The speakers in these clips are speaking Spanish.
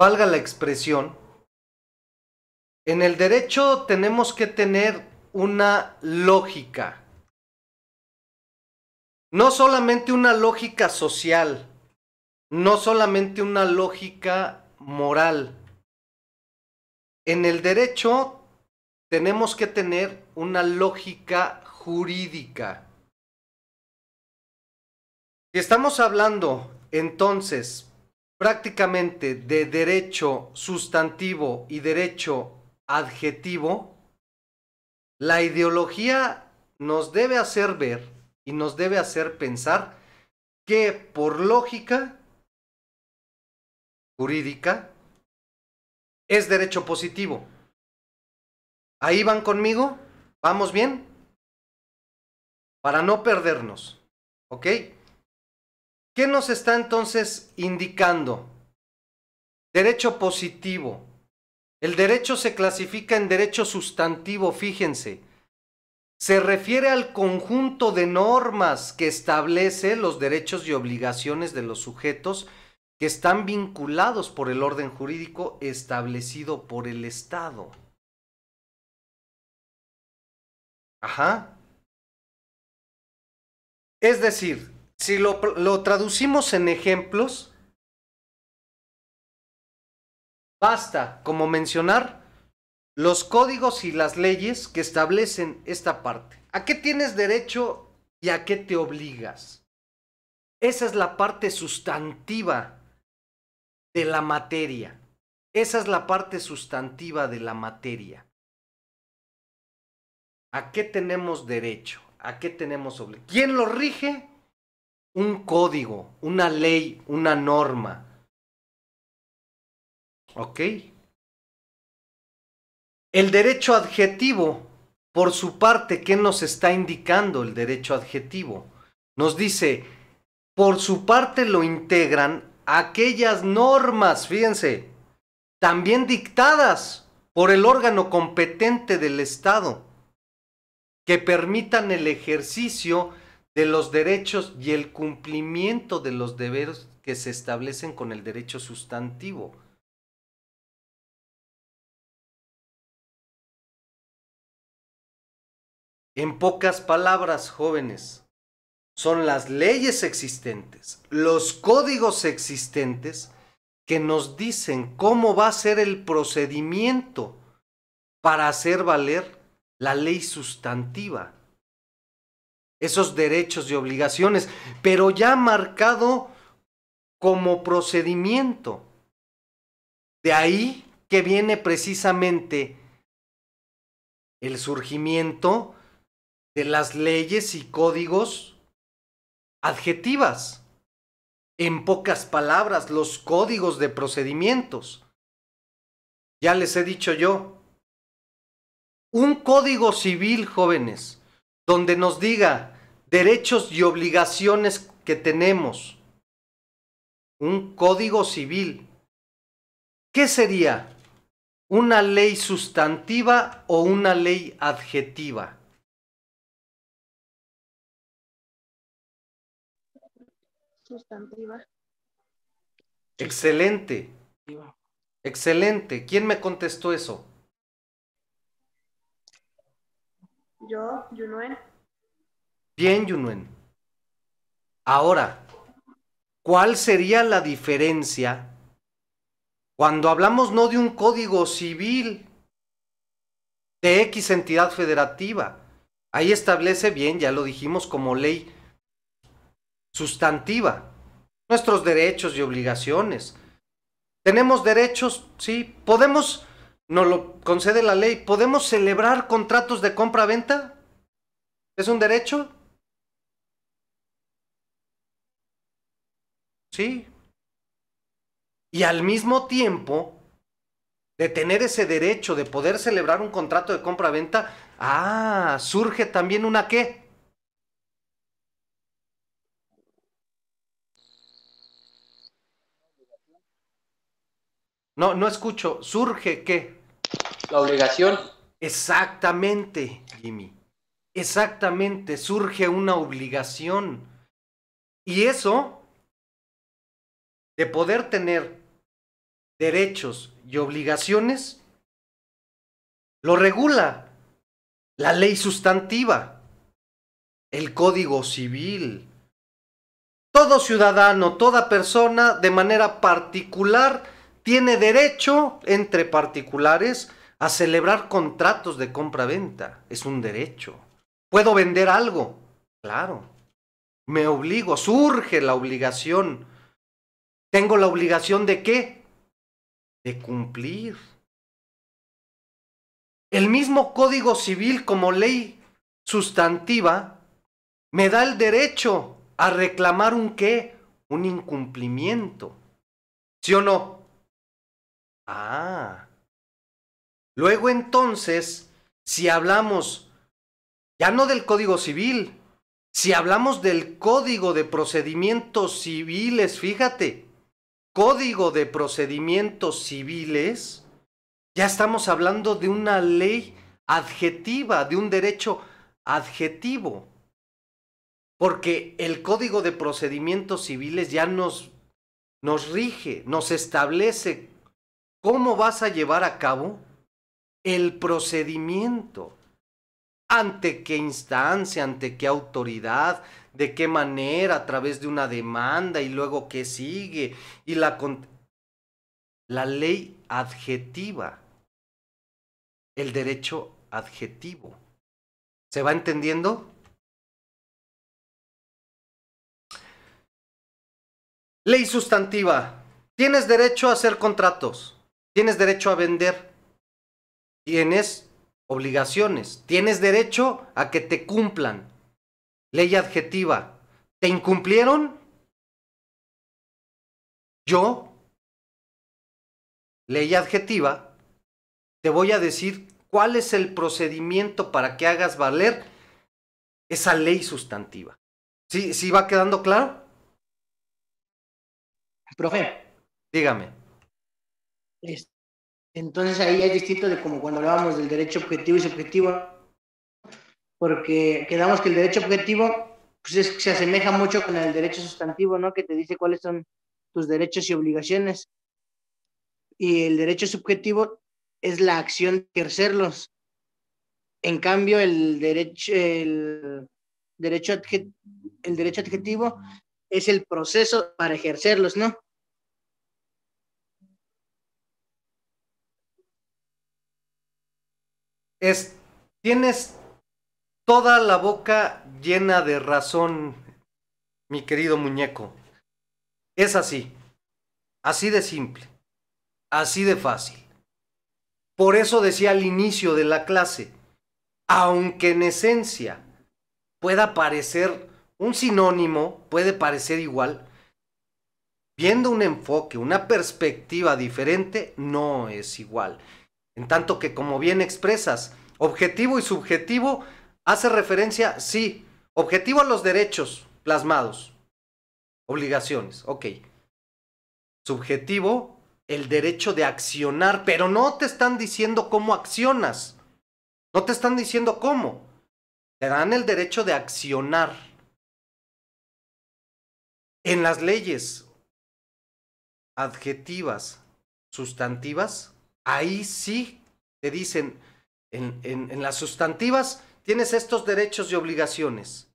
valga la expresión, en el derecho tenemos que tener una lógica. No solamente una lógica social, no solamente una lógica moral. En el derecho tenemos que tener una lógica jurídica. Si estamos hablando entonces prácticamente de derecho sustantivo y derecho adjetivo, la ideología nos debe hacer ver y nos debe hacer pensar que por lógica jurídica es derecho positivo. ¿Ahí van conmigo? ¿Vamos bien? Para no perdernos. ¿Ok? ¿Qué nos está entonces indicando? Derecho positivo. El derecho se clasifica en derecho sustantivo, fíjense. Se refiere al conjunto de normas que establece los derechos y obligaciones de los sujetos que están vinculados por el orden jurídico establecido por el Estado. Ajá. Es decir, si lo, traducimos en ejemplos, basta como mencionar los códigos y las leyes que establecen esta parte. ¿A qué tienes derecho y a qué te obligas? Esa es la parte sustantiva de la materia. Esa es la parte sustantiva de la materia. ¿A qué tenemos derecho? ¿A qué tenemos obligación? ¿Quién lo rige? un código, una ley, una norma. ¿Ok? El derecho adjetivo, por su parte, ¿qué nos está indicando el derecho adjetivo? Nos dice, por su parte lo integran aquellas normas, fíjense, también dictadas por el órgano competente del Estado, que permitan el ejercicio de los derechos y el cumplimiento de los deberes que se establecen con el derecho sustantivo. En pocas palabras, jóvenes, son las leyes existentes, los códigos existentes que nos dicen cómo va a ser el procedimiento para hacer valer la ley sustantiva esos derechos y obligaciones, pero ya marcado como procedimiento. De ahí que viene precisamente el surgimiento de las leyes y códigos adjetivas. En pocas palabras, los códigos de procedimientos. Ya les he dicho yo, un código civil, jóvenes, donde nos diga derechos y obligaciones que tenemos. Un código civil. ¿Qué sería? ¿Una ley sustantiva o una ley adjetiva? Sustantiva. Excelente. Excelente. ¿Quién me contestó eso? Yo, Yunuen. Bien, Yunuen. Ahora, ¿cuál sería la diferencia cuando hablamos no de un código civil de X entidad federativa? Ahí establece bien, ya lo dijimos, como ley sustantiva, nuestros derechos y obligaciones. ¿Tenemos derechos? Sí. ¿Podemos no lo concede la ley. ¿Podemos celebrar contratos de compra-venta? ¿Es un derecho? Sí. Y al mismo tiempo, de tener ese derecho de poder celebrar un contrato de compra-venta, ah, surge también una qué? No, no escucho. ¿Surge qué? La obligación. Exactamente, Jimmy. Exactamente, surge una obligación. Y eso, de poder tener derechos y obligaciones, lo regula la ley sustantiva, el código civil. Todo ciudadano, toda persona de manera particular tiene derecho entre particulares a celebrar contratos de compra-venta. Es un derecho. ¿Puedo vender algo? Claro. Me obligo, surge la obligación. ¿Tengo la obligación de qué? De cumplir. El mismo Código Civil como ley sustantiva me da el derecho a reclamar un qué, un incumplimiento. ¿Sí o no? Ah, Luego entonces, si hablamos ya no del Código Civil, si hablamos del Código de Procedimientos Civiles, fíjate, Código de Procedimientos Civiles, ya estamos hablando de una ley adjetiva, de un derecho adjetivo. Porque el Código de Procedimientos Civiles ya nos, nos rige, nos establece cómo vas a llevar a cabo el procedimiento. ¿Ante qué instancia? ¿Ante qué autoridad? ¿De qué manera? ¿A través de una demanda? ¿Y luego qué sigue? Y la, la ley adjetiva. El derecho adjetivo. ¿Se va entendiendo? Ley sustantiva. Tienes derecho a hacer contratos. Tienes derecho a vender tienes obligaciones, tienes derecho a que te cumplan. Ley adjetiva, ¿te incumplieron? Yo, ley adjetiva, te voy a decir cuál es el procedimiento para que hagas valer esa ley sustantiva. ¿Sí, sí va quedando claro? Profe. Dígame. Entonces ahí es distinto de como cuando hablábamos del derecho objetivo y subjetivo, porque quedamos que el derecho objetivo pues, se asemeja mucho con el derecho sustantivo, ¿no? Que te dice cuáles son tus derechos y obligaciones. Y el derecho subjetivo es la acción de ejercerlos. En cambio, el derecho, el derecho, el derecho adjetivo es el proceso para ejercerlos, ¿no? tienes toda la boca llena de razón, mi querido muñeco. Es así, así de simple, así de fácil. Por eso decía al inicio de la clase, aunque en esencia pueda parecer un sinónimo, puede parecer igual, viendo un enfoque, una perspectiva diferente, no es igual. En tanto que, como bien expresas, objetivo y subjetivo hace referencia, sí, objetivo a los derechos plasmados, obligaciones, ok. Subjetivo, el derecho de accionar, pero no te están diciendo cómo accionas, no te están diciendo cómo, te dan el derecho de accionar. En las leyes adjetivas, sustantivas, ahí sí te dicen, en, en, las sustantivas tienes estos derechos y obligaciones.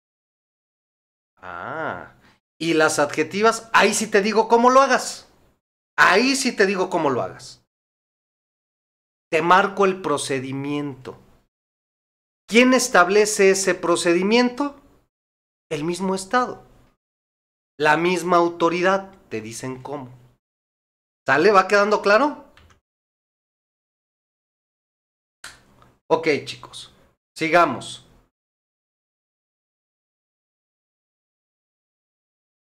Ah, y las adjetivas, ahí sí te digo cómo lo hagas. Ahí sí te digo cómo lo hagas. Te marco el procedimiento. ¿Quién establece ese procedimiento? El mismo Estado. La misma autoridad. Te dicen cómo. ¿Sale? ¿Va quedando claro? Ok chicos, sigamos.